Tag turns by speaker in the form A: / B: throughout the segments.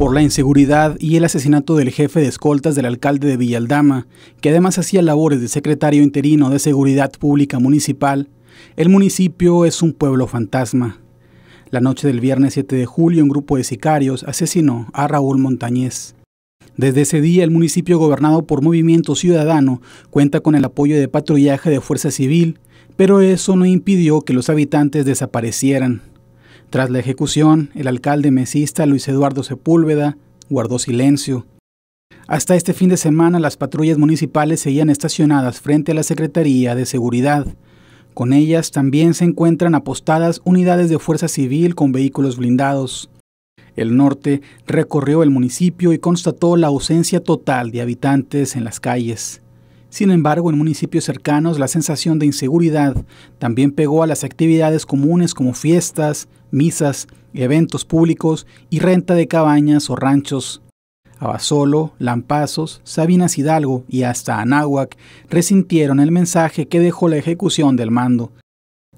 A: por la inseguridad y el asesinato del jefe de escoltas del alcalde de Villaldama, que además hacía labores de secretario interino de Seguridad Pública Municipal, el municipio es un pueblo fantasma. La noche del viernes 7 de julio, un grupo de sicarios asesinó a Raúl Montañés. Desde ese día, el municipio gobernado por Movimiento Ciudadano cuenta con el apoyo de patrullaje de Fuerza Civil, pero eso no impidió que los habitantes desaparecieran. Tras la ejecución, el alcalde mesista Luis Eduardo Sepúlveda guardó silencio. Hasta este fin de semana las patrullas municipales seguían estacionadas frente a la Secretaría de Seguridad. Con ellas también se encuentran apostadas unidades de fuerza civil con vehículos blindados. El norte recorrió el municipio y constató la ausencia total de habitantes en las calles. Sin embargo, en municipios cercanos la sensación de inseguridad también pegó a las actividades comunes como fiestas, misas, eventos públicos y renta de cabañas o ranchos. Abasolo, Lampazos, Sabinas Hidalgo y hasta Anáhuac resintieron el mensaje que dejó la ejecución del mando.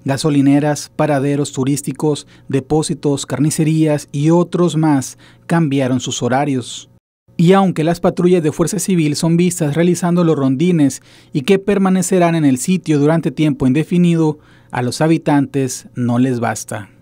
A: Gasolineras, paraderos turísticos, depósitos, carnicerías y otros más cambiaron sus horarios. Y aunque las patrullas de Fuerza Civil son vistas realizando los rondines y que permanecerán en el sitio durante tiempo indefinido, a los habitantes no les basta.